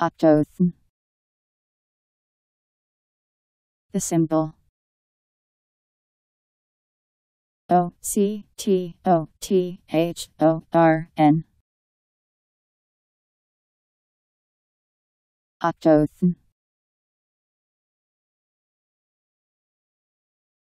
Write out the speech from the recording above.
Octothon. The symbol O C T O T H O R N. Octothon.